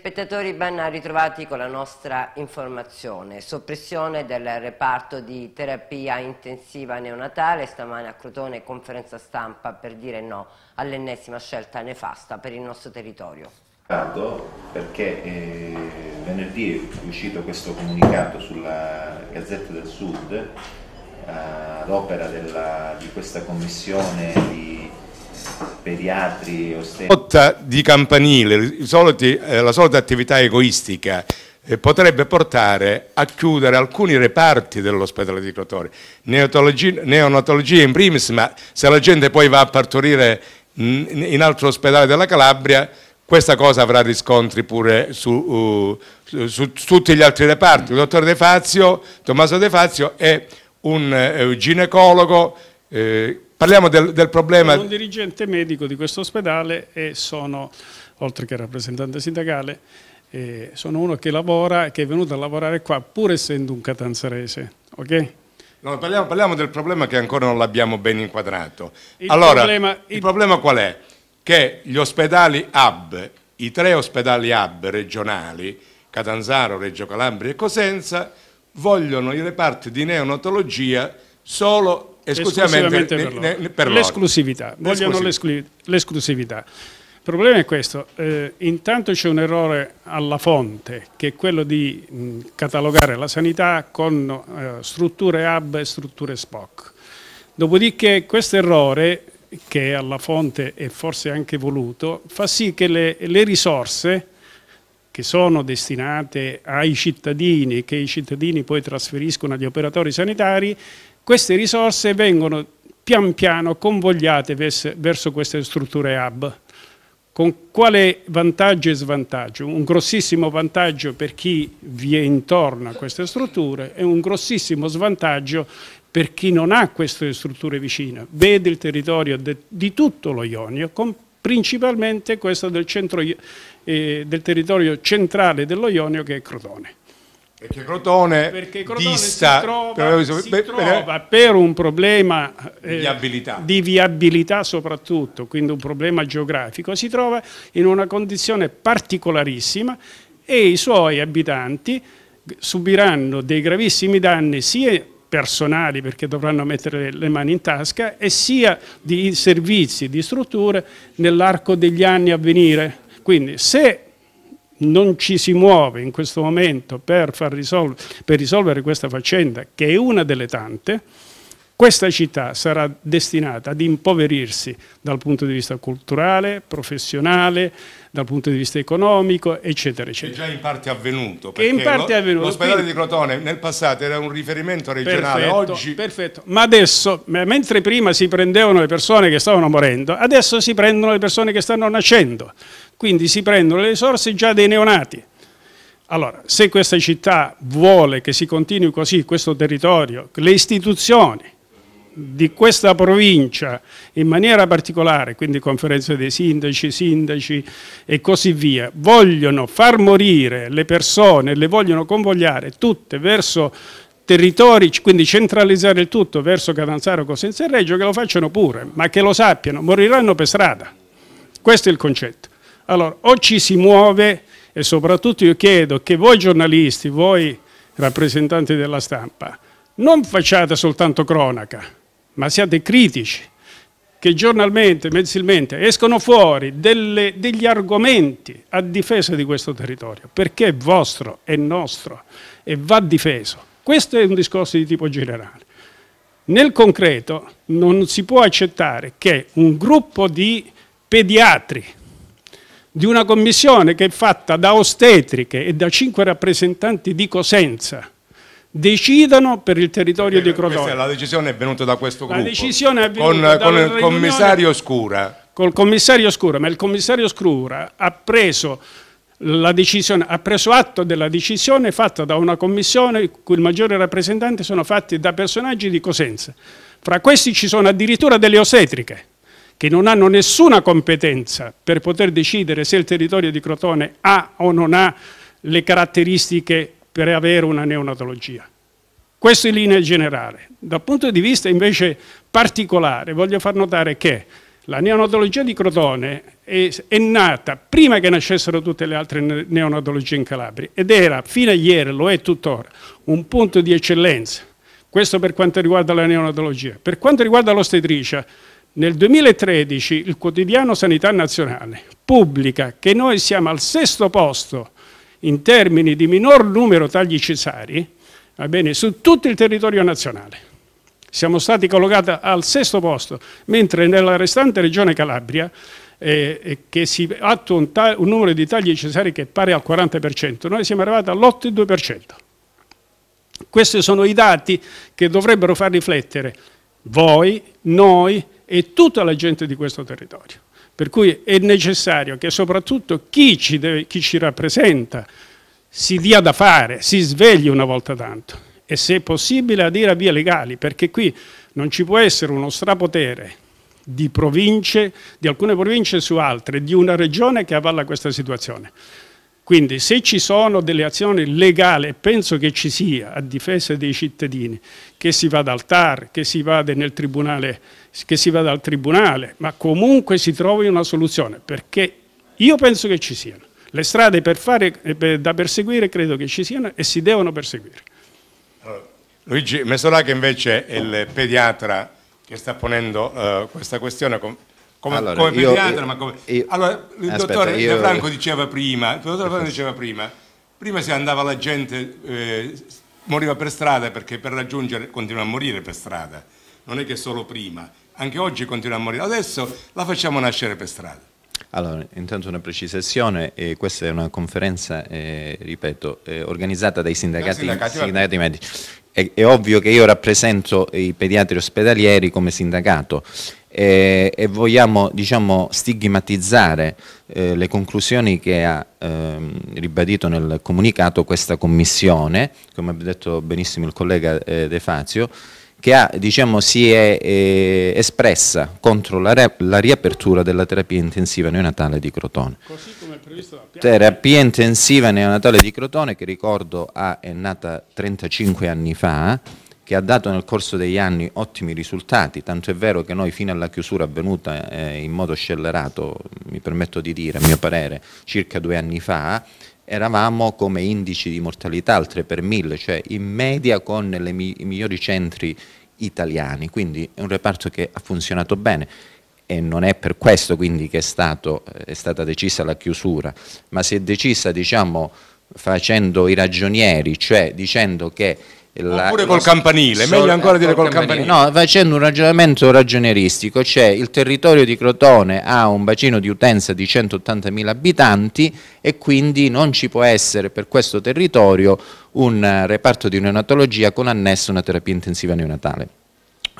telespettatori ben ritrovati con la nostra informazione. Soppressione del reparto di terapia intensiva neonatale, stamane a Crotone conferenza stampa per dire no all'ennesima scelta nefasta per il nostro territorio. Perché eh, venerdì è uscito questo comunicato sulla Gazzetta del Sud eh, ad opera della, di questa commissione di pediatri, ostetrici. Lotta di campanile, soliti, eh, la solita attività egoistica eh, potrebbe portare a chiudere alcuni reparti dell'ospedale di Crotone, neonatologia in primis, ma se la gente poi va a partorire mh, in altro ospedale della Calabria, questa cosa avrà riscontri pure su, uh, su, su tutti gli altri reparti. Il dottor De Fazio, Tommaso De Fazio è un eh, ginecologo eh, Parliamo del, del problema... Sono un dirigente medico di questo ospedale e sono, oltre che rappresentante sindacale, eh, sono uno che lavora, che è venuto a lavorare qua pur essendo un catanzarese, ok? No, parliamo, parliamo, del problema che ancora non l'abbiamo ben inquadrato. Il allora, problema, il... il problema qual è? Che gli ospedali hub, i tre ospedali hub regionali, Catanzaro, Reggio Calabria e Cosenza, vogliono i reparti di neonatologia solo esclusivamente, esclusivamente per, per L'esclusività, vogliono l'esclusività. Il problema è questo, eh, intanto c'è un errore alla fonte che è quello di mh, catalogare la sanità con eh, strutture hub e strutture SPOC. Dopodiché questo errore, che è alla fonte e forse anche voluto, fa sì che le, le risorse che sono destinate ai cittadini, che i cittadini poi trasferiscono agli operatori sanitari, queste risorse vengono pian piano convogliate verso queste strutture hub. Con quale vantaggio e svantaggio? Un grossissimo vantaggio per chi vi è intorno a queste strutture e un grossissimo svantaggio per chi non ha queste strutture vicine. Vede il territorio di tutto lo Ionio, principalmente questo del, centro, eh, del territorio centrale dello Ionio che è Crotone. Perché Crotone, Perché Crotone dista, si, trova, però, si beh, trova beh, eh. per un problema eh, viabilità. di viabilità soprattutto, quindi un problema geografico, si trova in una condizione particolarissima e i suoi abitanti subiranno dei gravissimi danni sia personali perché dovranno mettere le mani in tasca e sia di servizi, di strutture nell'arco degli anni a venire. Quindi se non ci si muove in questo momento per, risolvere, per risolvere questa faccenda, che è una delle tante, questa città sarà destinata ad impoverirsi dal punto di vista culturale, professionale, dal punto di vista economico, eccetera, eccetera. È già in parte avvenuto. In parte avvenuto l'ospedale di Crotone nel passato era un riferimento regionale, perfetto, oggi... Perfetto, ma adesso, mentre prima si prendevano le persone che stavano morendo, adesso si prendono le persone che stanno nascendo. Quindi si prendono le risorse già dei neonati. Allora, se questa città vuole che si continui così questo territorio, le istituzioni di questa provincia in maniera particolare, quindi conferenze dei sindaci, sindaci e così via, vogliono far morire le persone, le vogliono convogliare tutte verso territori, quindi centralizzare il tutto verso Catanzaro, Cosenza e Reggio, che lo facciano pure, ma che lo sappiano, moriranno per strada. Questo è il concetto. Allora, o ci si muove e soprattutto io chiedo che voi giornalisti, voi rappresentanti della stampa, non facciate soltanto cronaca, ma siate critici, che giornalmente, mensilmente escono fuori delle, degli argomenti a difesa di questo territorio, perché è vostro, è nostro e va difeso. Questo è un discorso di tipo generale. Nel concreto non si può accettare che un gruppo di pediatri, di una commissione che è fatta da ostetriche e da cinque rappresentanti di Cosenza decidano per il territorio Bene, di Crotone. la decisione è venuta da questo gruppo. La decisione è venuta con, con il commissario Scura. Col commissario Scura, ma il commissario Scura ha preso, decisione, ha preso atto della decisione fatta da una commissione cui il maggiore rappresentante sono fatti da personaggi di Cosenza. Fra questi ci sono addirittura delle ostetriche che non hanno nessuna competenza per poter decidere se il territorio di Crotone ha o non ha le caratteristiche per avere una neonatologia. Questo in linea generale. Dal punto di vista invece particolare voglio far notare che la neonatologia di Crotone è, è nata prima che nascessero tutte le altre neonatologie in Calabria ed era fino a ieri, lo è tuttora, un punto di eccellenza. Questo per quanto riguarda la neonatologia. Per quanto riguarda l'ostetricia, nel 2013 il quotidiano Sanità Nazionale pubblica che noi siamo al sesto posto in termini di minor numero tagli cesari bene, su tutto il territorio nazionale. Siamo stati collocati al sesto posto, mentre nella restante regione Calabria eh, eh che si attua un, un, numero di tagli cesari che è pari al 40%, noi siamo arrivati all'8,2%. Questi sono i dati che dovrebbero far riflettere voi, noi, e tutta la gente di questo territorio. Per cui è necessario che soprattutto chi ci, deve, chi ci rappresenta si dia da fare, si svegli una volta tanto e se è possibile adire a vie legali, perché qui non ci può essere uno strapotere di province, di alcune province su altre, di una regione che avalla questa situazione. Quindi se ci sono delle azioni legali, e penso che ci sia, a difesa dei cittadini, che si vada al TAR, che si vada nel Tribunale che si vada al tribunale, ma comunque si trovi una soluzione, perché io penso che ci siano. Le strade per fare, eh, per, da perseguire credo che ci siano e si devono perseguire. Luigi Mesolà invece è il pediatra che sta ponendo uh, questa questione com com allora, come, pediatra, io, ma come... Io, allora, il aspetta, dottore io... De Franco diceva prima, il dottor Franco diceva prima, prima si andava la gente, eh, moriva per strada perché per raggiungere continua a morire per strada, non è che solo prima anche oggi continua a morire. Adesso la facciamo nascere per strada. Allora, intanto una precisazione, eh, questa è una conferenza, eh, ripeto, eh, organizzata dai sindacati, sindacati, sindacati medici. È, è, ovvio che io rappresento i pediatri ospedalieri come sindacato e vogliamo diciamo, stigmatizzare eh, le conclusioni che ha ehm, ribadito nel comunicato questa commissione, come ha detto benissimo il collega eh, De Fazio, che ha, diciamo, si è eh, espressa contro la, la, riapertura della terapia intensiva neonatale di Crotone. Così come è previsto la Terapia intensiva neonatale di Crotone, che ricordo ha, è nata 35 anni fa, che ha dato nel corso degli anni ottimi risultati, tanto è vero che noi fino alla chiusura avvenuta eh, in modo scellerato, mi permetto di dire, a mio parere, circa due anni fa, eravamo come indici di mortalità al 3 per 1000, cioè in media con mi i migliori centri italiani, quindi è un reparto che ha funzionato bene e non è per questo quindi che è, stato, è stata decisa la chiusura, ma si è decisa diciamo, facendo i ragionieri, cioè dicendo che la, Oppure col campanile, so, meglio ancora eh, dire col campanile. campanile. No, facendo un ragionamento ragionieristico, cioè il territorio di Crotone ha un bacino di utenza di 180.000 abitanti e quindi non ci può essere per questo territorio un reparto di neonatologia con annesso una terapia intensiva neonatale.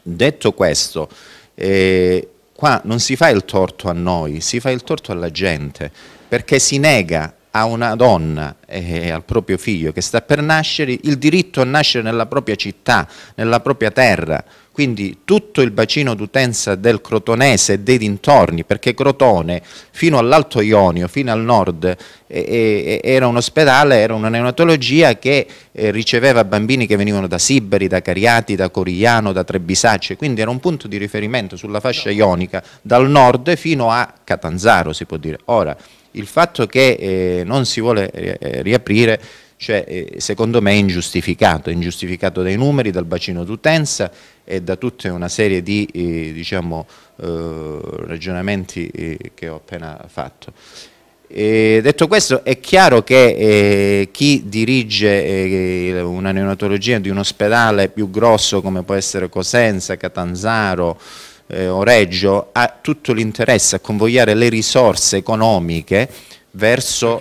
Detto questo, eh, qua non si fa il torto a noi, si fa il torto alla gente, perché si nega a una donna e al proprio figlio che sta per nascere il diritto a nascere nella propria città, nella propria terra. Quindi tutto il bacino d'utenza del crotonese e dei dintorni, perché Crotone fino all'Alto Ionio, fino al nord, eh, era un ospedale, era una neonatologia che eh, riceveva bambini che venivano da Siberi, da Cariati, da Corigliano, da Trebisacce, quindi era un punto di riferimento sulla fascia ionica dal nord fino a Catanzaro, si può dire. Ora, il fatto che eh, non si vuole eh, eh riaprire cioè, eh, secondo me è ingiustificato, è ingiustificato dai numeri, dal bacino d'utenza e da tutta una serie di eh, diciamo, ragionamenti che ho appena fatto. E detto questo è chiaro che eh, chi dirige eh, una neonatologia di un ospedale più grosso come può essere Cosenza, Catanzaro, eh, Oreggio ha tutto l'interesse a convogliare le risorse economiche Verso,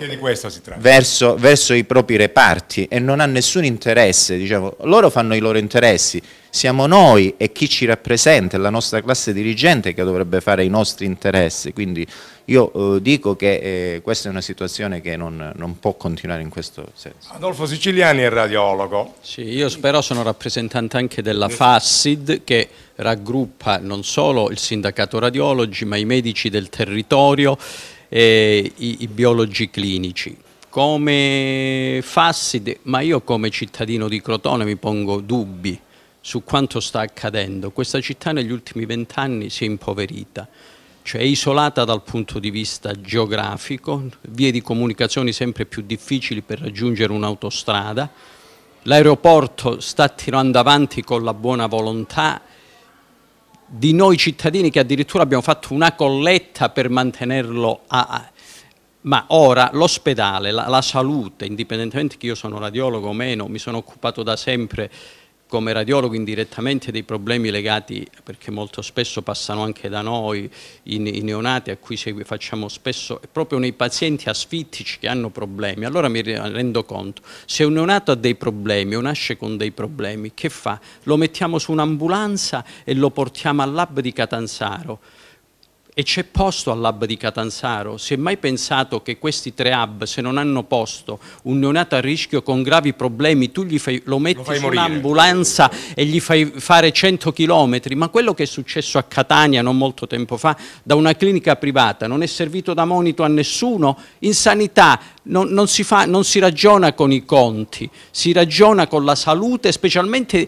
verso, verso, i propri reparti e non ha nessun interesse, diciamo, loro fanno i loro interessi, siamo noi e chi ci rappresenta, la nostra classe dirigente che dovrebbe fare i nostri interessi, quindi io eh, dico che eh, questa è una situazione che non, non, può continuare in questo senso. Adolfo Siciliani è radiologo. Sì, io però sono rappresentante anche della FASSID che raggruppa non solo il sindacato radiologi ma i medici del territorio e i, i biologi clinici. Come Fasside, ma io come cittadino di Crotone mi pongo dubbi su quanto sta accadendo. Questa città negli ultimi vent'anni si è impoverita, cioè è isolata dal punto di vista geografico, vie di comunicazione sempre più difficili per raggiungere un'autostrada, l'aeroporto sta tirando avanti con la buona volontà di noi cittadini che addirittura abbiamo fatto una colletta per mantenerlo a... Ma ora l'ospedale, la, la salute, indipendentemente che io sono radiologo o meno, mi sono occupato da sempre come radiologo indirettamente dei problemi legati, perché molto spesso passano anche da noi i, neonati a cui facciamo spesso, proprio nei pazienti asfittici che hanno problemi, allora mi rendo conto, se un neonato ha dei problemi o nasce con dei problemi, che fa? Lo mettiamo su un'ambulanza e lo portiamo al lab di Catanzaro, e c'è posto all'hub di Catanzaro. Si è mai pensato che questi tre hub, se non hanno posto, un neonato a rischio con gravi problemi, tu fai, lo metti lo in un'ambulanza e gli fai fare 100 chilometri? Ma quello che è successo a Catania non molto tempo fa, da una clinica privata, non è servito da monito a nessuno? In sanità non, non, si fa, non, si ragiona con i conti, si ragiona con la salute, specialmente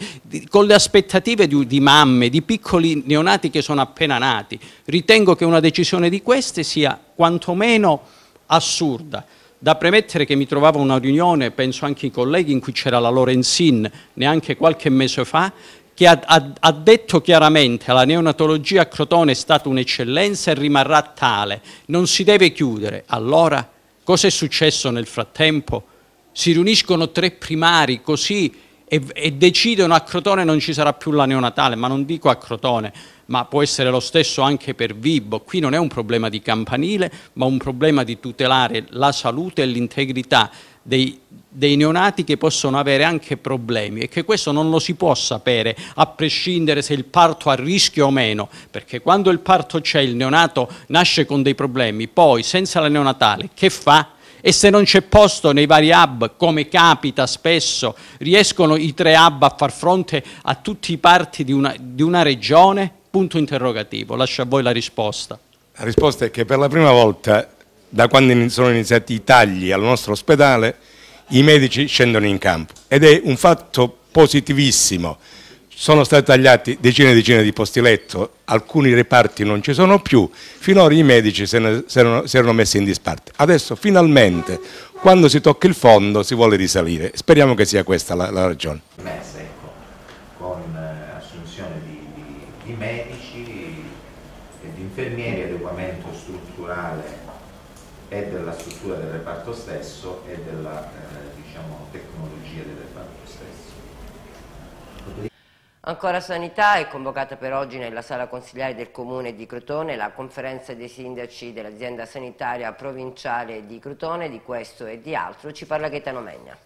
con le aspettative di, di, mamme, di piccoli neonati che sono appena nati. Ritengo che una decisione di queste sia quantomeno assurda. Da premettere che mi trovavo a una riunione, penso anche i colleghi, in cui c'era la Lorenzin, neanche qualche mese fa, che ha, ha, ha detto chiaramente che la neonatologia a Crotone è stata un'eccellenza e rimarrà tale, non si deve chiudere. Allora Cosa è successo nel frattempo? Si riuniscono tre primari così e, e, decidono a Crotone non ci sarà più la neonatale, ma non dico a Crotone, ma può essere lo stesso anche per Vibo. Qui non è un problema di campanile, ma un problema di tutelare la salute e l'integrità dei dei neonati che possono avere anche problemi e che questo non lo si può sapere a prescindere se il parto ha rischio o meno, perché quando il parto c'è il neonato nasce con dei problemi, poi senza la neonatale che fa? E se non c'è posto nei vari hub, come capita spesso, riescono i tre hub a far fronte a tutti i parti di una, di una regione? Punto interrogativo, lascio a voi la risposta. La risposta è che per la prima volta, da quando sono iniziati i tagli al nostro ospedale, i medici scendono in campo ed è un fatto positivissimo. Sono stati tagliati decine e decine di posti letto, alcuni reparti non ci sono più, finora i medici si erano, erano messi in disparte. Adesso finalmente, quando si tocca il fondo, si vuole risalire. Speriamo che sia questa la, la ragione. Ancora sanità è convocata per oggi nella sala consigliare del comune di Crotone la conferenza dei sindaci dell'azienda sanitaria provinciale di Crotone, di questo e di altro ci parla Gaetano Megna.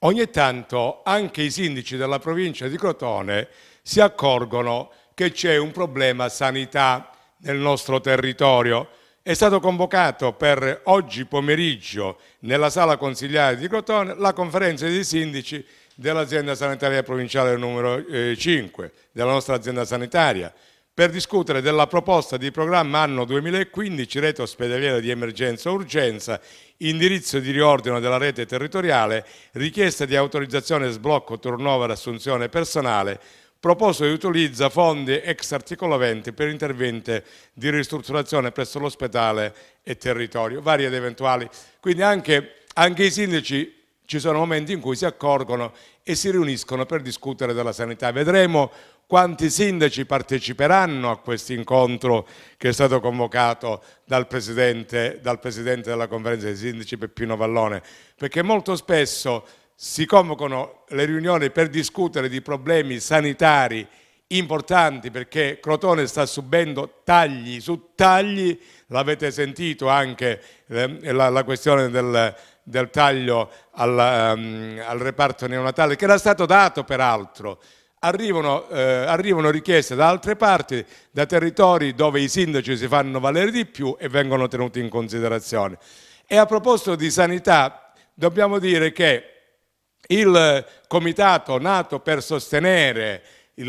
Ogni tanto anche i sindaci della provincia di Crotone si accorgono che c'è un problema sanità nel nostro territorio. È stato convocato per oggi pomeriggio nella sala consigliare di Crotone la conferenza dei sindaci dell'azienda sanitaria provinciale numero 5, eh, della nostra azienda sanitaria, per discutere della proposta di programma anno 2015 rete ospedaliera di emergenza urgenza, indirizzo di riordino della rete territoriale, richiesta di autorizzazione sblocco turnover assunzione personale, proposto e utilizza fondi ex articolo 20 per interventi di ristrutturazione presso l'ospedale e territorio, varie ed eventuali. Quindi anche, anche i sindaci ci sono momenti in cui si accorgono e si riuniscono per discutere della sanità. Vedremo quanti sindaci parteciperanno a questo incontro che è stato convocato dal presidente, dal presidente, della conferenza dei sindaci Peppino Vallone, perché molto spesso si convocano le riunioni per discutere di problemi sanitari importanti perché Crotone sta subendo tagli su tagli, l'avete sentito anche eh, la, la, questione del, del taglio al, um, al reparto neonatale, che era stato dato peraltro, Arrivano, eh, arrivano, richieste da altre parti, da territori dove i sindaci si fanno valere di più e vengono tenuti in considerazione. E a proposito di sanità, dobbiamo dire che il comitato nato per sostenere il,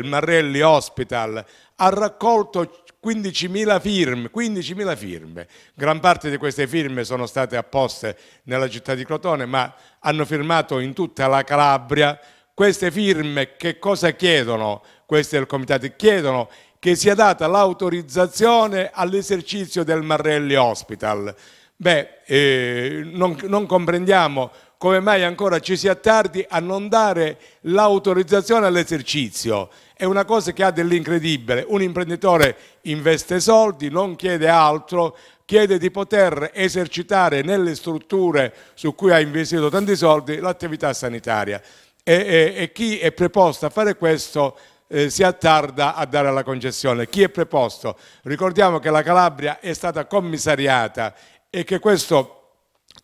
il Marrelli Hospital ha raccolto 15.000 firme, 15.000 firme, gran parte di queste firme sono state apposte nella città di Crotone, ma hanno firmato in tutta la Calabria. Queste firme che cosa chiedono? Questo è il comitato, chiedono che sia data l'autorizzazione all'esercizio del Marrelli Hospital. Beh, eh, non, non comprendiamo come mai ancora ci si attardi a non dare l'autorizzazione all'esercizio. È una cosa che ha dell'incredibile. Un imprenditore investe soldi, non chiede altro, chiede di poter esercitare nelle strutture su cui ha investito tanti soldi l'attività sanitaria. E, e, e, chi è preposto a fare questo eh, si attarda a dare la concessione. Chi è preposto? Ricordiamo che la Calabria è stata commissariata e che questo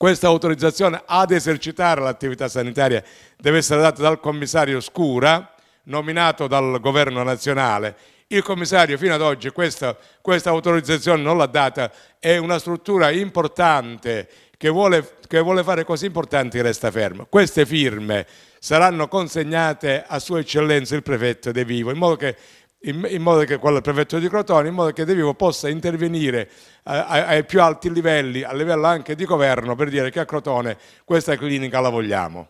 questa autorizzazione ad esercitare l'attività sanitaria deve essere data dal commissario Scura, nominato dal governo nazionale. Il commissario fino ad oggi questa, questa autorizzazione non l'ha data, è una struttura importante che vuole, che vuole fare cose importanti e resta ferma. Queste firme saranno consegnate a Sua Eccellenza il Prefetto De Vivo, in modo che in, in, modo che quello del prefetto di Crotone, in modo che De Vivo possa intervenire a, eh, a, ai più alti livelli, a livello anche di governo, per dire che a Crotone questa clinica la vogliamo.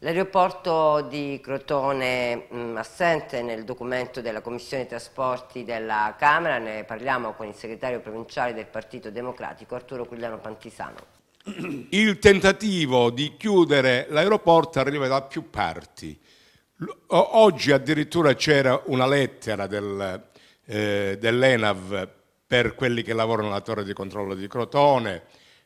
L'aeroporto di Crotone mh, assente nel documento della Commissione Trasporti della Camera, ne parliamo con il segretario provinciale del Partito Democratico Arturo Quiliano Pantisano. Il tentativo di chiudere l'aeroporto arriva da più parti. Oggi addirittura c'era una lettera del, eh, dell'ENAV per quelli che lavorano alla torre di controllo di Crotone,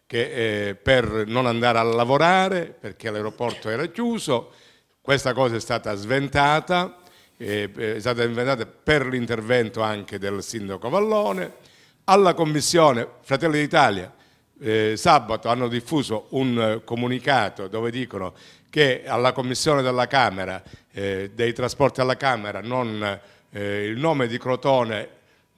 che, eh, per non andare a lavorare perché l'aeroporto era chiuso. Questa cosa è stata sventata, eh, eh è stata inventata per l'intervento anche del sindaco Vallone. Alla commissione Fratelli d'Italia eh, sabato hanno diffuso un eh, comunicato dove dicono che alla Commissione della Camera, eh, dei trasporti alla Camera, non, eh, il nome di Crotone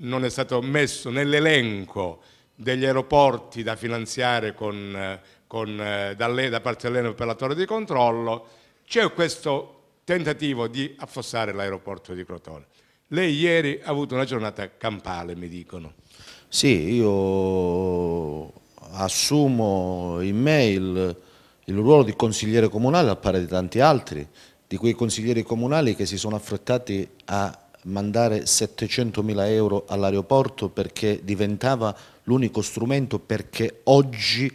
non è stato messo nell'elenco degli aeroporti da finanziare con, eh, con, da, lei, da parte dell'operatore di controllo, c'è questo tentativo di affossare l'aeroporto di Crotone. Lei ieri ha avuto una giornata campale, mi dicono. Sì, io assumo in me il, ruolo di consigliere comunale al pari di tanti altri, di quei consiglieri comunali che si sono affrettati a mandare 700 mila euro all'aeroporto perché diventava l'unico strumento perché oggi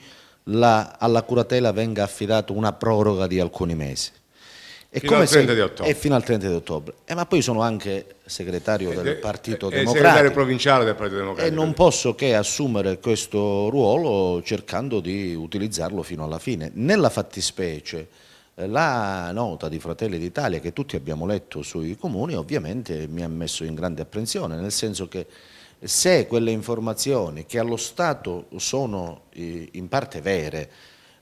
la, alla curatela venga affidata una proroga di alcuni mesi. E fino al 30 se, di ottobre. E fino al 30 di ottobre. Eh, ma poi sono anche segretario eh, del e, eh, Partito e, eh, Democratico. segretario provinciale del Partito Democratico. E non posso che assumere questo ruolo cercando di utilizzarlo fino alla fine. Nella fattispecie la nota di Fratelli d'Italia che tutti abbiamo letto sui comuni ovviamente mi ha messo in grande apprensione, nel senso che se quelle informazioni che allo Stato sono in parte vere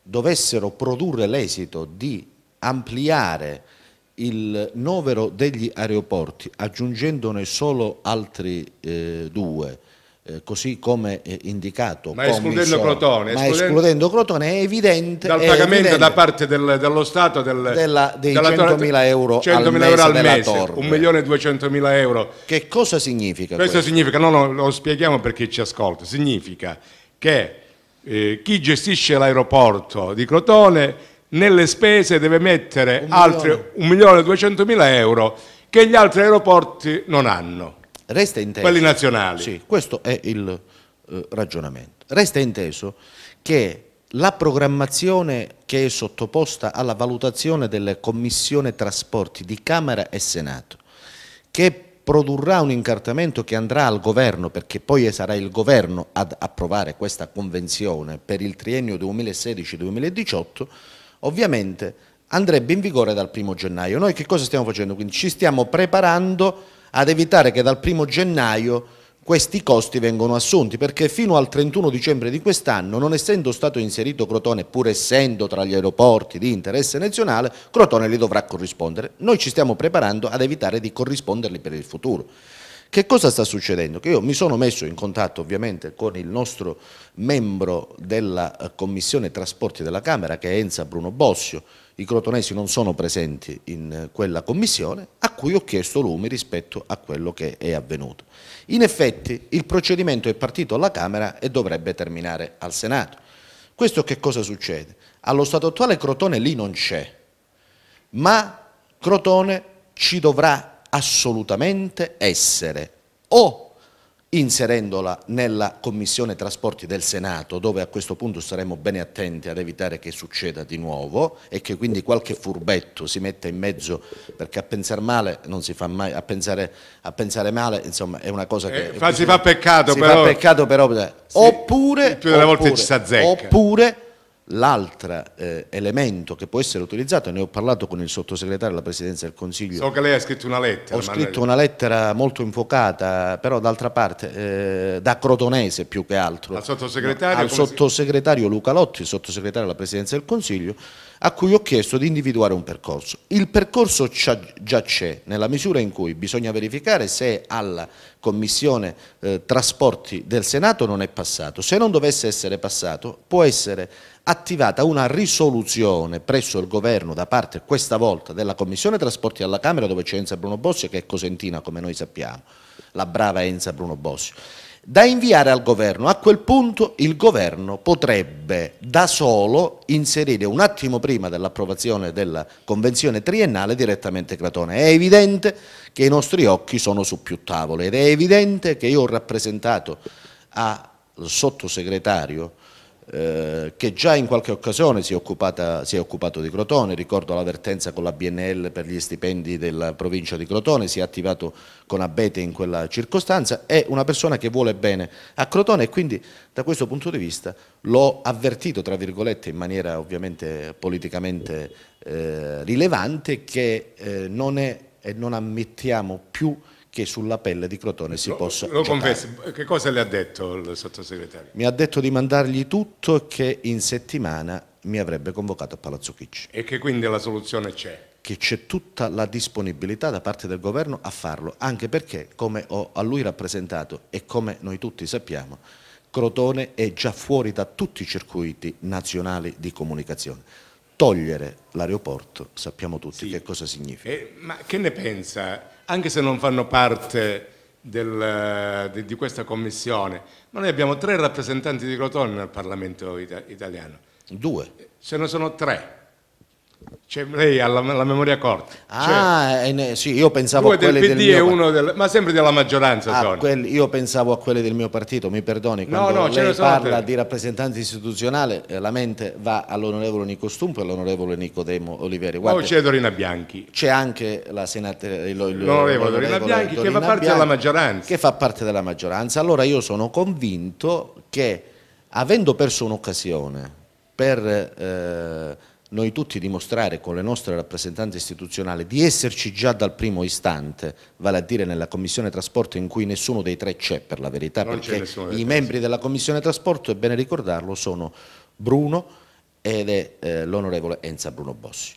dovessero produrre l'esito di ampliare il novero degli aeroporti aggiungendone solo altri eh, due eh, così come eh, indicato ma, escludendo Crotone, ma escludendo, Crotone è evidente dal pagamento evidente da parte del, dello Stato del, della, dei 100.000 euro, 100 al mese, euro al mese 1.200.000 euro che cosa significa questo? questo? significa, no, no, lo spieghiamo per chi ci ascolta significa che eh, chi gestisce l'aeroporto di Crotone nelle spese deve mettere un altri 1.200.000 euro che gli altri aeroporti non hanno. Resta inteso. Quelli nazionali. Sì, questo è il eh, ragionamento. Resta inteso che la programmazione che è sottoposta alla valutazione delle commissioni trasporti di Camera e Senato, che produrrà un incartamento che andrà al governo, perché poi sarà il governo ad approvare questa convenzione per il triennio 2016-2018, ovviamente andrebbe in vigore dal primo gennaio. Noi che cosa stiamo facendo? Quindi ci stiamo preparando ad evitare che dal primo gennaio questi costi vengano assunti, perché fino al 31 dicembre di quest'anno, non essendo stato inserito Crotone, pur essendo tra gli aeroporti di interesse nazionale, Crotone li dovrà corrispondere. Noi ci stiamo preparando ad evitare di corrisponderli per il futuro. Che cosa sta succedendo? Che io mi sono messo in contatto ovviamente con il nostro membro della eh, Commissione Trasporti della Camera, che è Enza Bruno Bossio, i crotonesi non sono presenti in eh, quella commissione, a cui ho chiesto lumi rispetto a quello che è avvenuto. In effetti il procedimento è partito alla Camera e dovrebbe terminare al Senato. Questo che cosa succede? Allo stato attuale Crotone lì non c'è, ma Crotone ci dovrà assolutamente essere o inserendola nella Commissione Trasporti del Senato, dove a questo punto saremo bene attenti ad evitare che succeda di nuovo e che quindi qualche furbetto si metta in mezzo, perché a pensare male non si fa mai, a pensare, a pensare male insomma è una cosa che... Eh, fa, si fa peccato si però... Fa peccato però sì, oppure... Più delle oppure, volte ci si azzecca. Oppure L'altro eh, elemento che può essere utilizzato, ne ho parlato con il sottosegretario della Presidenza del Consiglio. So che lei ha scritto una lettera. Ho scritto una lettera molto infuocata, però d'altra parte, eh, da crotonese più che altro. Al sottosegretario? al sottosegretario si... Luca Lotti, il sottosegretario della Presidenza del Consiglio, a cui ho chiesto di individuare un percorso. Il percorso già c'è, nella misura in cui bisogna verificare se alla Commissione eh, Trasporti del Senato non è passato. Se non dovesse essere passato, può essere attivata una risoluzione presso il governo da parte questa volta della Commissione Trasporti alla Camera dove c'è Enza Bruno Bossi che è cosentina come noi sappiamo, la brava Enza Bruno Bossi, da inviare al governo. A quel punto il governo potrebbe da solo inserire un attimo prima dell'approvazione della convenzione triennale direttamente Cratone. È evidente che i nostri occhi sono su più tavole ed è evidente che io ho rappresentato al sottosegretario eh, che già in qualche occasione si è, occupata, si è, occupato di Crotone, ricordo l'avvertenza con la BNL per gli stipendi della provincia di Crotone, si è attivato con Abete in quella circostanza, è una persona che vuole bene a Crotone e quindi da questo punto di vista l'ho avvertito tra virgolette in maniera ovviamente politicamente eh, rilevante che eh, non è e non ammettiamo più che sulla pelle di Crotone si lo, possa Lo confesso, che cosa le ha detto il sottosegretario? Mi ha detto di mandargli tutto e che in settimana mi avrebbe convocato a Palazzo Chicci. E che quindi la soluzione c'è? Che c'è tutta la disponibilità da parte del governo a farlo, anche perché, come ho a lui rappresentato e come noi tutti sappiamo, Crotone è già fuori da tutti i circuiti nazionali di comunicazione togliere l'aeroporto sappiamo tutti sì. che cosa significa. Eh, ma che ne pensa anche se non fanno parte del, eh, di, di, questa commissione, ma noi abbiamo tre rappresentanti di Crotone nel Parlamento ita italiano. Due. Ce ne sono tre. Cioè, lei ha la, la, memoria corta. Ah, cioè, eh, ne, sì, io pensavo a quelle del PD del mio... uno del, ma sempre della maggioranza. Ah, quelli, io pensavo a quelle del mio partito, mi perdoni. Quando no, no, lei parla di rappresentante istituzionale, eh, la mente va all'onorevole Nico Stumpo e all'onorevole Nicodemo Oliveri. Guarda, Poi c'è Dorina Bianchi. C'è anche la senatrice. L'onorevole Dorina Bianchi Dorina che fa parte Bianchi, della maggioranza. Che fa parte della maggioranza. Allora io sono convinto che avendo perso un'occasione per... Eh, noi tutti dimostrare con le nostre rappresentanze istituzionali di esserci già dal primo istante, vale a dire nella Commissione Trasporto in cui nessuno dei tre c'è per la verità, non perché i membri della Commissione Trasporto, è bene ricordarlo, sono Bruno ed è eh, l'onorevole Enza Bruno Bossi.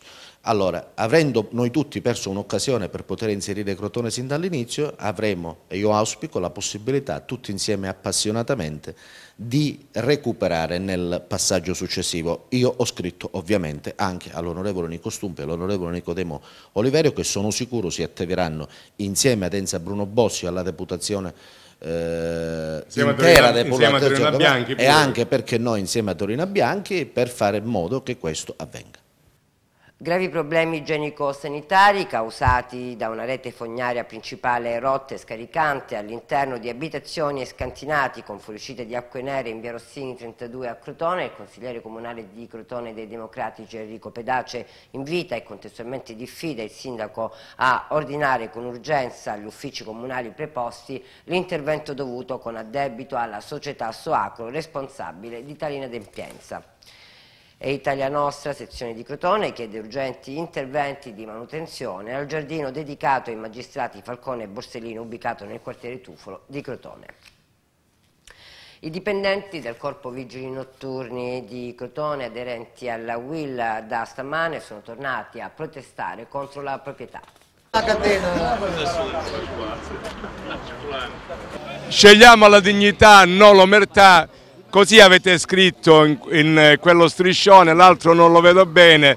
Allora, avendo noi tutti perso un'occasione per poter inserire Crotone sin dall'inizio, avremo, e io auspico, la possibilità, tutti insieme appassionatamente, di recuperare nel passaggio successivo. Io ho scritto ovviamente anche all'onorevole Nico Stumpi e all'onorevole Nicodemo Oliverio, che sono sicuro si attiveranno insieme ad Enza Bruno Bossi alla deputazione eh, insieme intera deputazione e anche perché noi insieme a Torina Bianchi per fare in modo che questo avvenga. Gravi problemi igienico-sanitari causati da una rete fognaria principale rotta e scaricante all'interno di abitazioni e scantinati con fuoriuscite di acque nere in via Rossini 32 a Crotone. Il consigliere comunale di Crotone dei Democratici Enrico Pedace invita e contestualmente diffida il sindaco a ordinare con urgenza agli uffici comunali preposti l'intervento dovuto con addebito alla società Soacro responsabile di tale inadempienza e Italia Nostra, sezione di Crotone, chiede urgenti interventi di manutenzione al giardino dedicato ai magistrati Falcone e Borsellino ubicato nel quartiere Tufolo di Crotone. I dipendenti del Corpo Vigili Notturni di Crotone aderenti alla WIL da stamane sono tornati a protestare contro la proprietà. La catena. Scegliamo la dignità, non l'omertà Così avete scritto in, in eh, quello striscione, l'altro non lo vedo bene.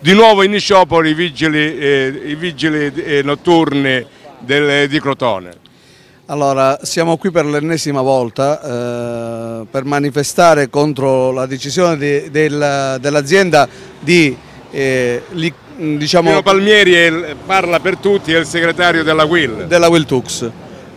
Di nuovo in Isciopoli i vigili, eh, i vigili eh, notturni del, di Crotone. Allora, siamo qui per l'ennesima volta eh, per manifestare contro la decisione de, del, dell'azienda di... Eh, li, diciamo, Pino Palmieri è, parla per tutti, è il segretario della WIL. Della WIL Tux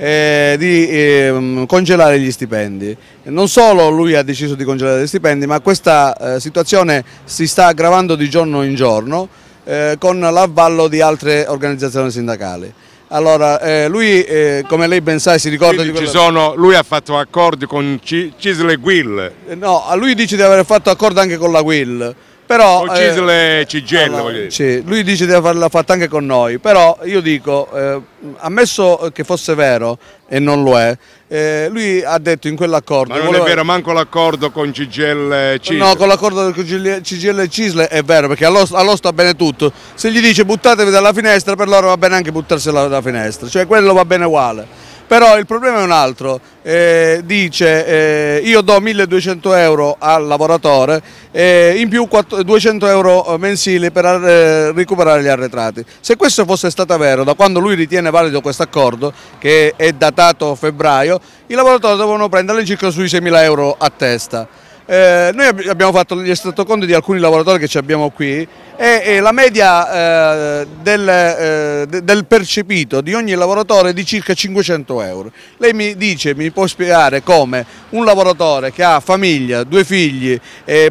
eh, di eh, congelare gli stipendi. Non solo lui ha deciso di congelare gli stipendi, ma questa eh, situazione si sta aggravando di giorno in giorno eh, con l'avvallo di altre organizzazioni sindacali. Allora, eh, lui, eh, come lei ben sa, si ricorda Quindi di quello... sono, Lui ha fatto accordi con C Cisle Guill. Eh, no, lui dice di aver fatto accordi anche con la Guill però con Cisle eh, e Cigello allora, sì, lui dice di averla fatta anche con noi però io dico eh, ammesso che fosse vero e non lo è eh, lui ha detto in quell'accordo ma non voleva... è vero manco l'accordo con e Cisle no con l'accordo con e Cisle è vero perché allo, allo sta bene tutto se gli dice buttatevi dalla finestra per loro va bene anche buttarsela dalla finestra cioè quello va bene uguale però il problema è un altro, eh, dice eh, io do 1200 euro al lavoratore e in più 200 euro mensili per eh, recuperare gli arretrati. Se questo fosse stato vero, da quando lui ritiene valido questo accordo, che è datato febbraio, i lavoratori devono prendere circa sui 6.000 euro a testa. Eh, noi abbiamo fatto gli estratto estrattoconti di alcuni lavoratori che ci abbiamo qui e, e la media eh, del, eh, del, percepito di ogni lavoratore è di circa 500 euro. Lei mi dice, mi può spiegare come un lavoratore che ha famiglia, due figli,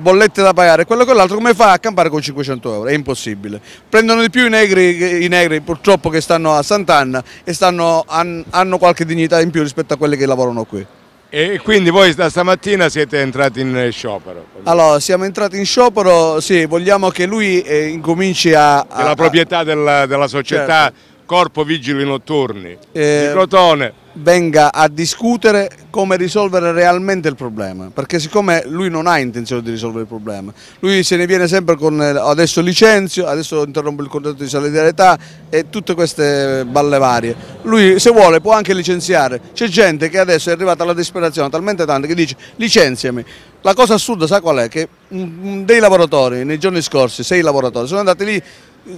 bollette da pagare, quello e quell'altro, come fa a campare con 500 euro? È impossibile. Prendono di più i negri, i negri purtroppo che stanno a Sant'Anna e stanno, hanno qualche dignità in più rispetto a quelli che lavorano qui. E quindi voi da stamattina siete entrati in sciopero? Allora, siamo entrati in sciopero, sì, vogliamo che lui eh, incominci a... a la proprietà della, della società certo. Corpo Vigili Notturni eh, di Crotone venga a discutere come risolvere realmente il problema, perché siccome lui non ha intenzione di risolvere il problema, lui se ne viene sempre con eh, adesso licenzio, adesso interrompo il contratto di solidarietà e tutte queste balle varie, lui se vuole può anche licenziare, c'è gente che adesso è arrivata alla disperazione talmente tanta che dice licenziami, la cosa assurda sa qual è? Che dei lavoratori nei giorni scorsi, sei lavoratori, sono andati lì eh,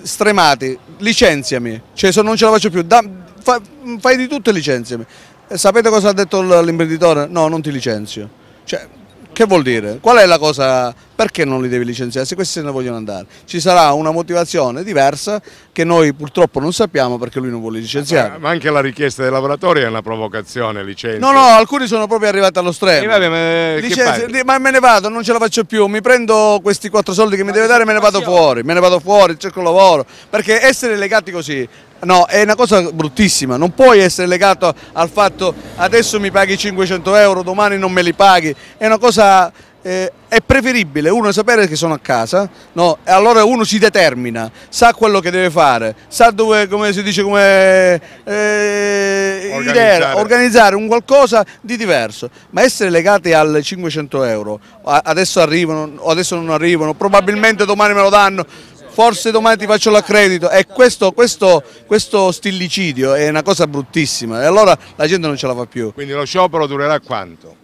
stremati, licenziami, cioè se non ce la faccio più, da, fa, fai di tutto e licenziami. E eh, sapete cosa ha detto l'imprenditore? No, non ti licenzio. Cioè, che vuol dire? Qual è la cosa perché non li devi licenziare se questi se ne vogliono andare? Ci sarà una motivazione diversa che noi purtroppo non sappiamo perché lui non vuole licenziare. Ma anche la richiesta dei lavoratori è una provocazione, licenza. No, no, alcuni sono proprio arrivati allo stremo. Vabbè, ma, eh, Licenze, ma, me ne vado, non ce la faccio più, mi prendo questi quattro soldi che mi deve dare e me ne vado fuori, me ne vado fuori, cerco lavoro, perché essere legati così No, è una cosa bruttissima, non puoi essere legato al fatto adesso mi paghi 500 euro, domani non me li paghi, è una cosa eh, è preferibile uno sapere che sono a casa, no? E allora uno si determina, sa quello che deve fare, sa dove, come si dice, come eh, organizzare. organizzare un qualcosa di diverso, ma essere legati al 500 euro, adesso arrivano, o adesso non arrivano, probabilmente domani me lo danno, forse domani ti faccio l'accredito e questo, questo, questo, stillicidio è una cosa bruttissima e allora la gente non ce la fa più. Quindi lo sciopero durerà quanto?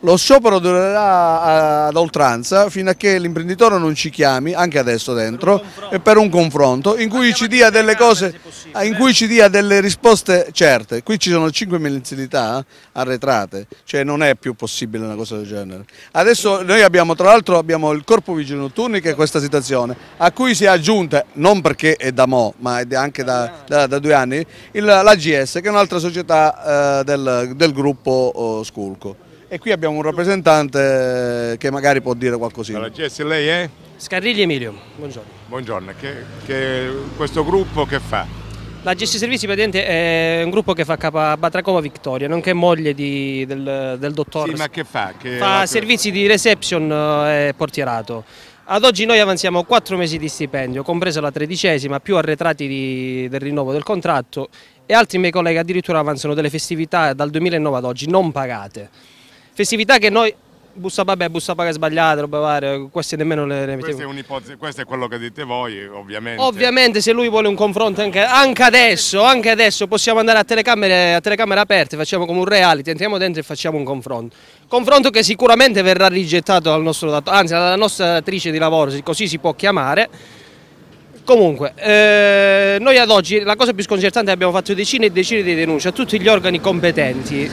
Lo sciopero durerà eh, ad oltranza fino a che l'imprenditore non ci chiami, anche adesso dentro, per per un confronto in cui ci dia delle cose, eh, in cui ci dia delle risposte certe. Qui ci sono 5 mensilità eh, arretrate, cioè non è più possibile una cosa del genere. Adesso noi abbiamo tra l'altro il corpo vigili notturni che è questa situazione, a cui si è aggiunta, non perché è da mo, ma è anche da, da, da due anni, l'AGS che è un'altra società eh, del, del, gruppo eh, Sculco. E qui abbiamo un rappresentante che magari può dire qualcosina. Allora Jesse, lei è? Scarrilli Emilio, buongiorno. Buongiorno, che, che, questo gruppo che fa? La Gessi Servizi praticamente è un gruppo che fa capo a Batracova Vittoria, nonché moglie di, del, del dottore. Sì, ma che fa? Che fa la... servizi di reception eh, e portierato. Ad oggi noi avanziamo 4 mesi di stipendio, compresa la tredicesima, più arretrati di, del rinnovo del contratto e altri miei colleghi addirittura avanzano delle festività dal 2009 ad oggi non pagate festività che noi bussa vabbè, bussa paga sbagliata, roba varia, queste nemmeno le, le questa, è questo è quello che dite voi, ovviamente. Ovviamente se lui vuole un confronto anche, anche adesso, anche adesso possiamo andare a telecamere, a telecamere aperte, facciamo come un reality, entriamo dentro e facciamo un confronto. Confronto che sicuramente verrà rigettato dal nostro anzi dalla nostra attrice di lavoro, così si può chiamare. Comunque, eh, noi ad oggi la cosa più sconcertante è che abbiamo fatto decine e decine di denunce a tutti gli organi competenti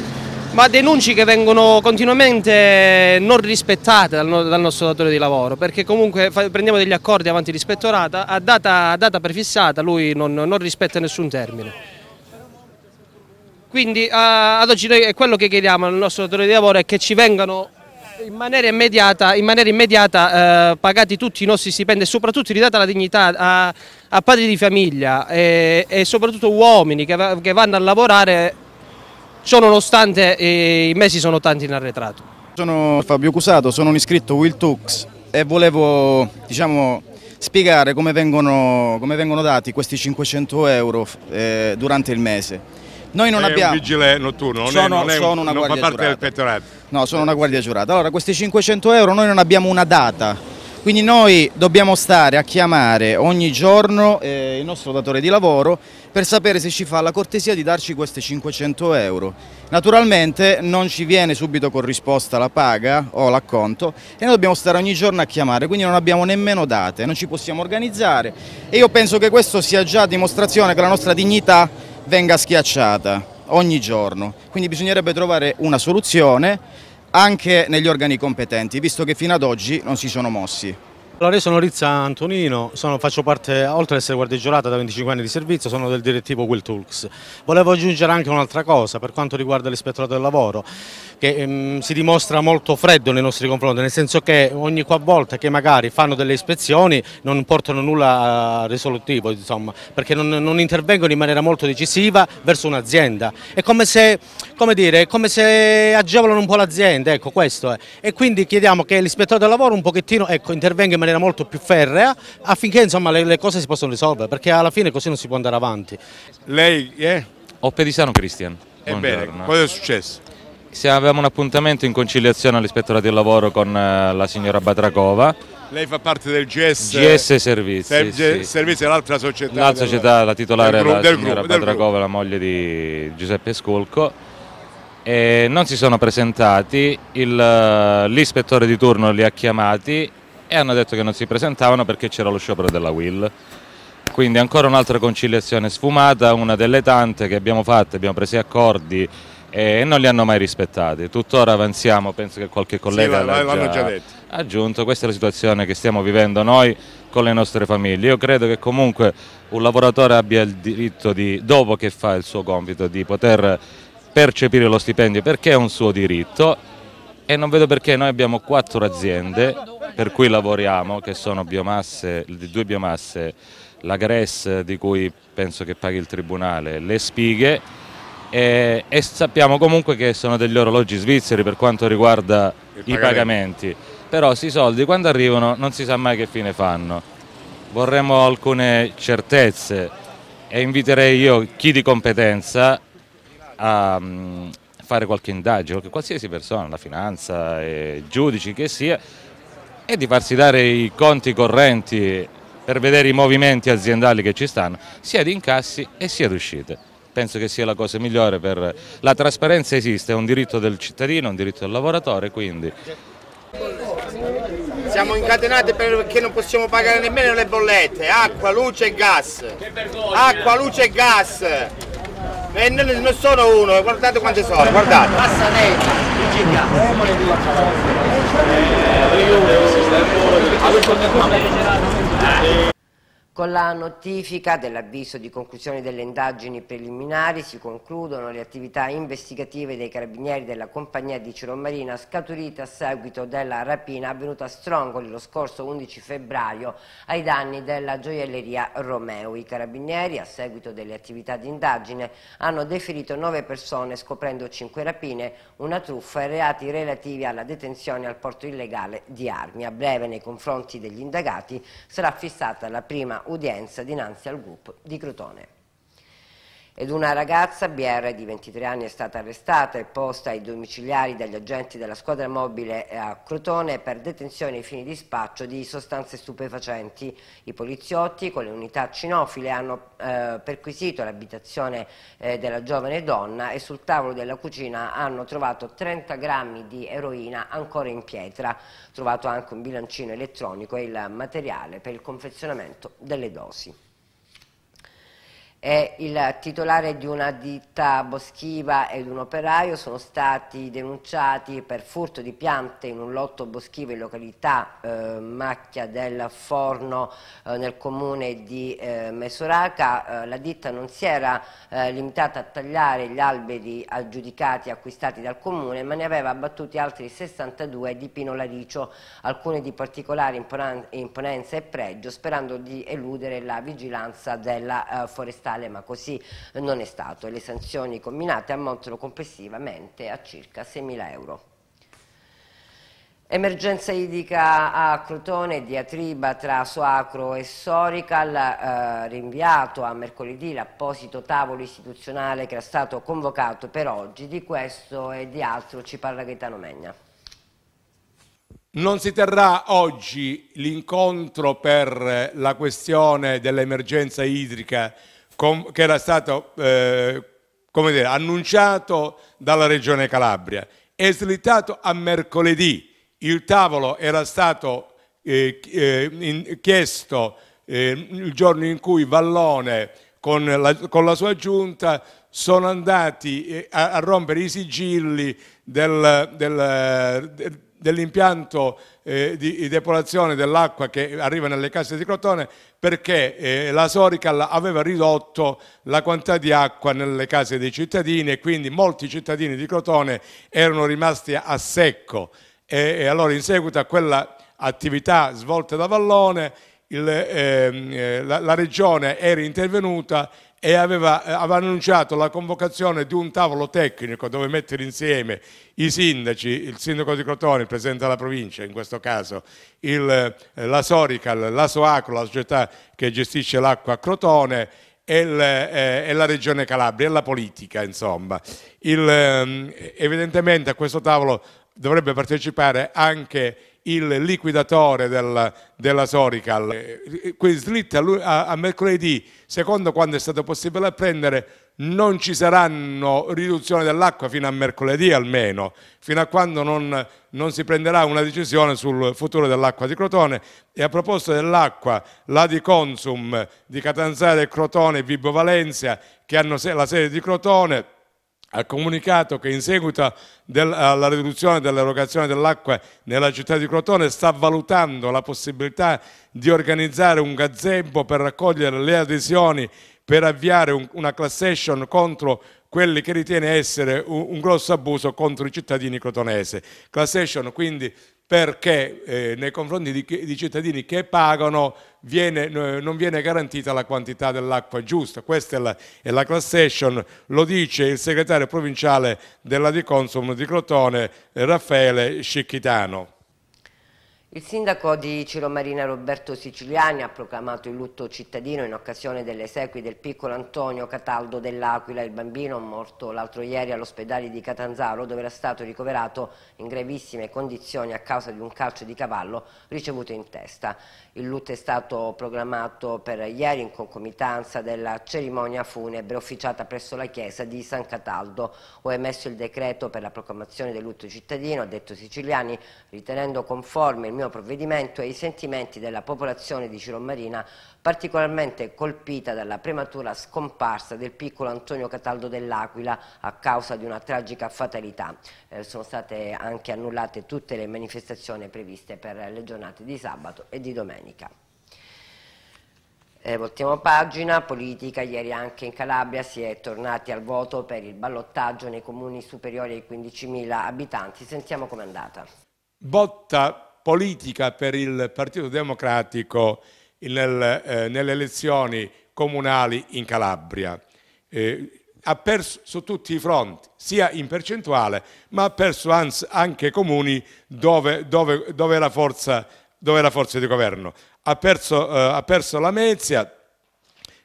ma denunci che vengono continuamente non rispettate dal, dal nostro datore di lavoro, perché comunque fa, prendiamo degli accordi avanti l'ispettorata, a data, a data prefissata lui non, non rispetta nessun termine. Quindi a, ad oggi noi, quello che chiediamo al nostro datore di lavoro è che ci vengano in maniera immediata, in maniera immediata eh, pagati tutti i nostri stipendi e soprattutto ridata la dignità a, a padri di famiglia e, eh, e soprattutto uomini che, che vanno a lavorare Ciononostante eh, i mesi sono tanti in arretrato. Sono Fabio Cusato, sono un iscritto Will Tux e volevo diciamo, spiegare come vengono, come vengono, dati questi 500 euro eh, durante il mese. Noi non è abbiamo... un vigile notturno, non, sono, è, non, è, sono una non fa parte giurata. del pettorato. No, sono una guardia giurata. Allora, questi 500 euro noi non abbiamo una data, quindi noi dobbiamo stare a chiamare ogni giorno eh, il nostro datore di lavoro per sapere se ci fa la cortesia di darci queste 500 euro. Naturalmente non ci viene subito corrisposta la paga o l'acconto e noi dobbiamo stare ogni giorno a chiamare, quindi non abbiamo nemmeno date, non ci possiamo organizzare e io penso che questo sia già dimostrazione che la nostra dignità venga schiacciata ogni giorno, quindi bisognerebbe trovare una soluzione anche negli organi competenti, visto che fino ad oggi non si sono mossi. Allora io sono Rizza Antonino, sono, faccio parte, oltre ad essere guardia giurata da 25 anni di servizio, sono del direttivo Will Tulks. Volevo aggiungere anche un'altra cosa per quanto riguarda l'ispettorato del lavoro che ehm, si dimostra molto freddo nei nostri confronti, nel senso che ogni volta che magari fanno delle ispezioni non portano nulla risolutivo, insomma, perché non, non, intervengono in maniera molto decisiva verso un'azienda. È come se, come dire, come se agevolano un po' l'azienda, ecco questo è. E quindi chiediamo che l'ispettore del lavoro un pochettino ecco, intervenga in maniera molto più ferrea affinché insomma, le, le, cose si possano risolvere, perché alla fine così non si può andare avanti. Lei è? Ho pedisano Cristian. Ebbene, cosa è successo? Se avevamo un appuntamento in conciliazione all'ispettorato del lavoro con eh, la signora Batracova. Lei fa parte del GS, GS Servizi, Serv sì. Servizi l'altra società. La società, la titolare è la del signora gruppo, Batracova, la moglie di Giuseppe Sculco. E non si sono presentati, eh, l'ispettore di turno li ha chiamati e hanno detto che non si presentavano perché c'era lo sciopero della Will. Quindi ancora un'altra conciliazione sfumata, una delle tante che abbiamo fatto, abbiamo preso accordi, e non li hanno mai rispettati. Tuttora avanziamo, penso che qualche collega sì, l'hanno già, già aggiunto, questa è la situazione che stiamo vivendo noi con le nostre famiglie. Io credo che comunque un lavoratore abbia il diritto di, dopo che fa il suo compito, di poter percepire lo stipendio perché è un suo diritto e non vedo perché noi abbiamo quattro aziende per cui lavoriamo, che sono biomasse, due biomasse, la Gres di cui penso che paghi il Tribunale, le Spighe e, e sappiamo comunque che sono degli orologi svizzeri per quanto riguarda i pagamenti, però questi soldi quando arrivano non si sa mai che fine fanno. Vorremmo alcune certezze e inviterei io chi di competenza a, mm, fare qualche indagine, qualsiasi persona, la finanza, giudici che sia, e di farsi dare i conti correnti per vedere i movimenti aziendali che ci stanno, sia di incassi e sia di uscite penso che sia la cosa migliore per... La trasparenza esiste, è un diritto del cittadino, è un diritto del lavoratore, quindi... Siamo incatenati perché non possiamo pagare nemmeno le bollette, acqua, luce e gas. Acqua, luce e gas. E non sono uno, guardate quante sono, guardate. Passa dentro, luce con la notifica dell'avviso di conclusione delle indagini preliminari si concludono le attività investigative dei carabinieri della compagnia di Ciromarina scaturite a seguito della rapina avvenuta a Strongoli lo scorso 11 febbraio ai danni della gioielleria Romeo. I carabinieri a seguito delle attività di indagine hanno deferito nove persone scoprendo cinque rapine, una truffa e reati relativi alla detenzione al porto illegale di armi. A breve nei confronti degli indagati sarà fissata la prima udienza dinanzi al gruppo di Crotone ed una ragazza, BR di 23 anni, è stata arrestata e posta ai domiciliari dagli agenti della squadra mobile eh, a Crotone per detenzione ai fini di spaccio di sostanze stupefacenti. I poliziotti con le unità cinofile hanno eh, perquisito l'abitazione eh, della giovane donna e sul tavolo della cucina hanno trovato 30 grammi di eroina ancora in pietra, trovato anche un bilancino elettronico e il materiale per il confezionamento delle dosi e il titolare di una ditta boschiva ed un operaio sono stati denunciati per furto di piante in un lotto boschivo in località eh, Macchia del Forno eh, nel comune di eh, Mesoraca. Eh, la ditta non si era eh, limitata a tagliare gli alberi aggiudicati e acquistati dal comune ma ne aveva abbattuti altri 62 di pino laricio, alcuni di particolare imponenza e pregio sperando di eludere la vigilanza della eh, forestale legale, ma così non è stato e le sanzioni combinate ammontano complessivamente a circa 6.000 euro. Emergenza idrica a Crotone, diatriba tra Soacro e Sorical, eh, rinviato a mercoledì l'apposito tavolo istituzionale che era stato convocato per oggi, di questo e di altro ci parla Gaetano Megna. Non si terrà oggi l'incontro per la questione dell'emergenza idrica com, che era stato eh, dire, annunciato dalla Regione Calabria, eslitato a mercoledì. Il tavolo era stato eh, eh in, chiesto eh, il giorno in cui Vallone con la, con la sua giunta sono andati eh, a, a rompere i sigilli del, del, del dell'impianto eh, di depurazione dell'acqua che arriva nelle case di Crotone perché eh, la Sorical aveva ridotto la quantità di acqua nelle case dei cittadini e quindi molti cittadini di Crotone erano rimasti a secco e, e allora in seguito a quella attività svolta da Vallone il, ehm, eh, la, la, regione era intervenuta e aveva, eh, aveva, annunciato la convocazione di un tavolo tecnico dove mettere insieme i sindaci, il sindaco di Crotone, il presidente della provincia in questo caso, il, eh, la Sorical, la Soaco, la società che gestisce l'acqua a Crotone e, il, eh, e, la regione Calabria e la politica insomma. Il, ehm, evidentemente a questo tavolo dovrebbe partecipare anche il liquidatore del, della Sorical. Quindi slitta a, a mercoledì, secondo quanto è stato possibile apprendere, non ci saranno riduzioni dell'acqua fino a mercoledì almeno, fino a quando non, non si prenderà una decisione sul futuro dell'acqua di Crotone. E a proposito dell'acqua, la di Consum di Catanzaro e Crotone e Vibo Valencia, che hanno la sede di Crotone, ha comunicato che in seguito del, alla riduzione dell'erogazione dell'acqua nella città di Crotone sta valutando la possibilità di organizzare un gazebo per raccogliere le adesioni per avviare un, una class action contro quelli che ritiene essere un, un grosso abuso contro i cittadini crotonesi. Class action quindi perché eh, nei confronti di, di, cittadini che pagano viene, eh, non viene garantita la quantità dell'acqua giusta. Questa è la, è la, class action, lo dice il segretario provinciale della Di Consum di Crotone, Raffaele Scicchitano. Il sindaco di Ciro Marina Roberto Siciliani ha proclamato il lutto cittadino in occasione delle esequie del piccolo Antonio Cataldo dell'Aquila, il bambino morto l'altro ieri all'ospedale di Catanzaro dove era stato ricoverato in gravissime condizioni a causa di un calcio di cavallo ricevuto in testa. Il lutto è stato programmato per ieri in concomitanza della cerimonia funebre officiata presso la chiesa di San Cataldo. Ho emesso il decreto per la proclamazione del lutto cittadino, ha detto Siciliani, ritenendo conforme il mio mio provvedimento e i sentimenti della popolazione di Cirommarina particolarmente colpita dalla prematura scomparsa del piccolo Antonio Cataldo dell'Aquila a causa di una tragica fatalità. Eh, sono state anche annullate tutte le manifestazioni previste per le giornate di sabato e di domenica. Eh, voltiamo pagina, politica, ieri anche in Calabria si è tornati al voto per il ballottaggio nei comuni superiori ai 15.000 abitanti, sentiamo com'è andata. Botta politica per il Partito Democratico nel, eh, nelle elezioni comunali in Calabria. Eh, ha perso su tutti i fronti, sia in percentuale, ma ha perso anche comuni dove, dove, dove, la, forza, dove la, forza, di governo. Ha perso, eh, ha perso la Mezia,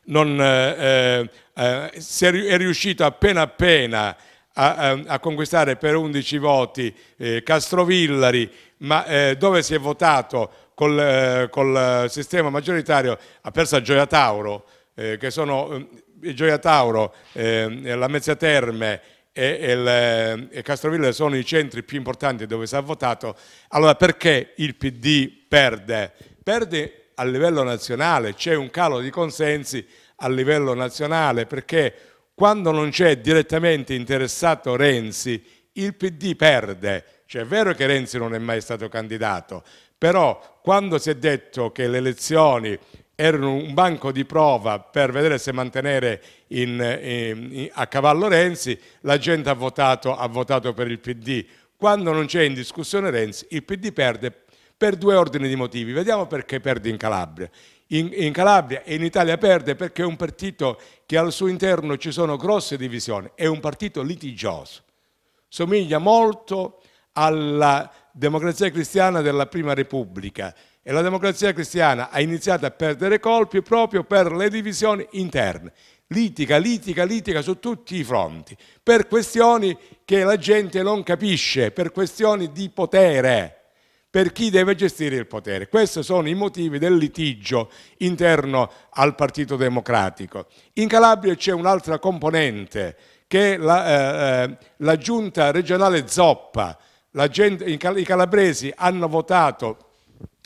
non, eh, eh, eh, è, riuscito appena appena a a, a conquistare per 11 voti eh, Castrovillari, ma eh, dove si è votato col, eh, col sistema maggioritario ha perso a Gioia Tauro, eh, che sono eh, Gioia Tauro, eh, la Mezzia Terme, e, e, Castroville sono i centri più importanti dove si è votato, allora perché il PD perde? Perde a livello nazionale, c'è un calo di consensi a livello nazionale perché quando non c'è direttamente interessato Renzi, il PD perde. Cioè è vero che Renzi non è mai stato candidato, però quando si è detto che le elezioni erano un banco di prova per vedere se mantenere in, in, in, a cavallo Renzi, la gente ha votato, ha votato per il PD. Quando non c'è in discussione Renzi, il PD perde per due ordini di motivi. Vediamo perché perde in Calabria in, in Calabria e in Italia perde perché è un partito che al suo interno ci sono grosse divisioni, è un partito litigioso, somiglia molto alla democrazia cristiana della Prima Repubblica e la democrazia cristiana ha iniziato a perdere colpi proprio per le divisioni interne. Litiga, litiga, litiga su tutti i fronti, per questioni che la gente non capisce, per questioni di potere per chi deve gestire il potere. Questi sono i motivi del litigio interno al Partito Democratico. In Calabria c'è un'altra componente che la, eh, eh, la giunta regionale Zoppa, gente, i calabresi hanno votato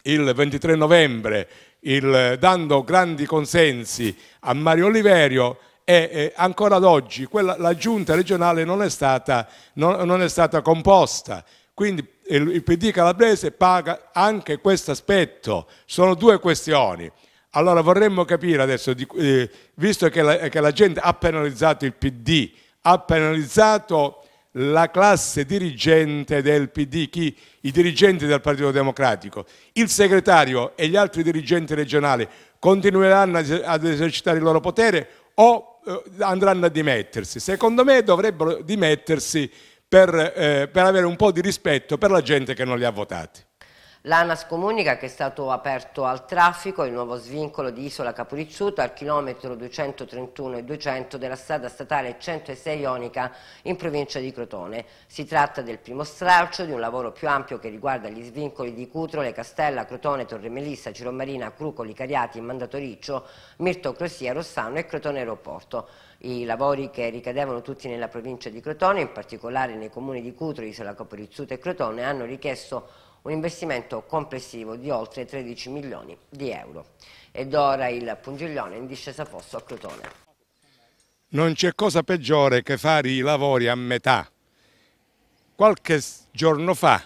il 23 novembre il, dando grandi consensi a Mario Oliverio e eh, ancora ad oggi quella, la giunta regionale non è stata, non, non è stata composta. Quindi il PD calabrese paga anche questo aspetto. Sono due questioni. Allora vorremmo capire adesso, eh, visto che la, che la gente ha penalizzato il PD, ha penalizzato la classe dirigente del PD, chi, i dirigenti del Partito Democratico, il segretario e gli altri dirigenti regionali continueranno ad esercitare il loro potere o eh, andranno a dimettersi? Secondo me dovrebbero dimettersi per, eh, per avere un po' di rispetto per la gente che non li ha votati. L'ANAS comunica che è stato aperto al traffico il nuovo svincolo di Isola Caporicciuta al chilometro 231 e 200 della strada statale 106 Ionica in provincia di Crotone. Si tratta del primo stralcio di un lavoro più ampio che riguarda gli svincoli di Cutrole, Castella, Crotone, Torre Melissa, Ciromarina, Crucoli, Cariati, Mandatoriccio, Mirto Crossia, Rossano e Crotone Aeroporto. I lavori che ricadevano tutti nella provincia di Crotone, in particolare nei comuni di Cutro, Isola Caporicciuta e Crotone, hanno richiesto un investimento complessivo di oltre 13 milioni di euro. Ed ora il pungiglione in discesa fosso a Crotone. Non c'è cosa peggiore che fare i lavori a metà. Qualche giorno fa,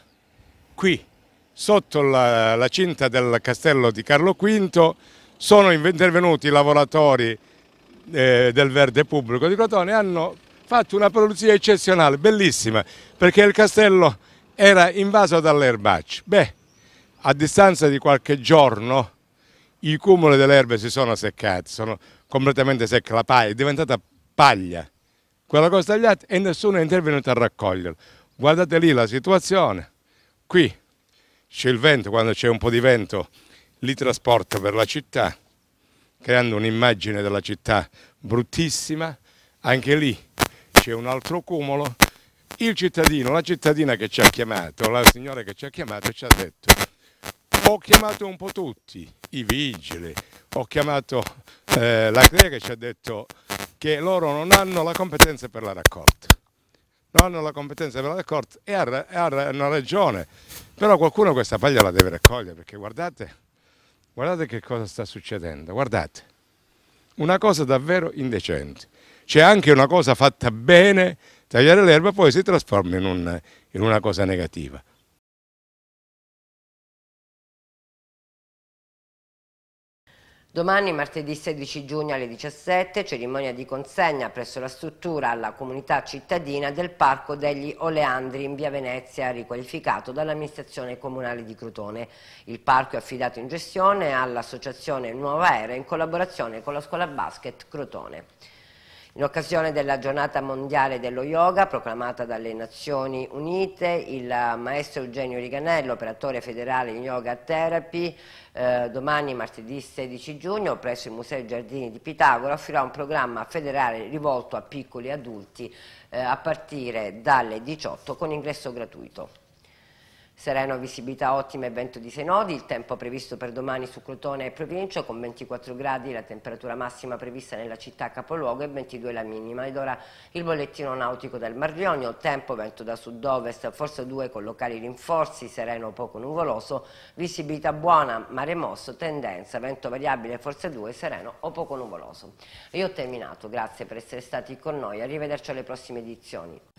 qui, sotto la, la cinta del castello di Carlo V, sono intervenuti i lavoratori eh, del verde pubblico di Crotone e hanno fatto una produzione eccezionale, bellissima, perché il castello era invaso dalle erbacce. Beh, a distanza di qualche giorno i cumuli delle erbe si sono seccati, sono completamente secca la paglia, è diventata paglia. Quella cosa tagliata e nessuno è intervenuto a raccoglierla. Guardate lì la situazione. Qui c'è il vento, quando c'è un po' di vento li trasporta per la città, creando un'immagine della città bruttissima. Anche lì c'è un altro cumulo il cittadino, la cittadina che ci ha chiamato, la signora che ci ha chiamato ci ha detto ho chiamato un po' tutti, i vigili, ho chiamato eh, la CREA che ci ha detto che loro non hanno la competenza per la raccolta. Non hanno la competenza per la raccolta e hanno ragione, però qualcuno questa paglia la deve raccogliere perché guardate, guardate che cosa sta succedendo, guardate, una cosa davvero indecente. C'è anche una cosa fatta bene Tagliare l'erba poi si trasforma in, un, in una cosa negativa. Domani, martedì 16 giugno alle 17, cerimonia di consegna presso la struttura alla comunità cittadina del Parco degli Oleandri in via Venezia, riqualificato dall'amministrazione comunale di Crotone. Il parco è affidato in gestione all'associazione Nuova Era in collaborazione con la scuola basket Crotone. In occasione della giornata mondiale dello yoga proclamata dalle Nazioni Unite, il maestro Eugenio Riganello, operatore federale in yoga therapy, eh, domani martedì 16 giugno presso il Museo Giardini di Pitagora offrirà un programma federale rivolto a piccoli adulti eh, a partire dalle 18 con ingresso gratuito. Sereno visibilità ottima e vento di 6 nodi, il tempo previsto per domani su Crotone e provincia con 24 gradi, la temperatura massima prevista nella città capoluogo e 22 la minima. Ed ora il bollettino nautico del Mar Marionio, tempo vento da sud-ovest, forse 2 con locali rinforzi, sereno poco nuvoloso, visibilità buona, mare mosso, tendenza, vento variabile forse 2, sereno o poco nuvoloso. Io ho terminato, grazie per essere stati con noi, arrivederci alle prossime edizioni.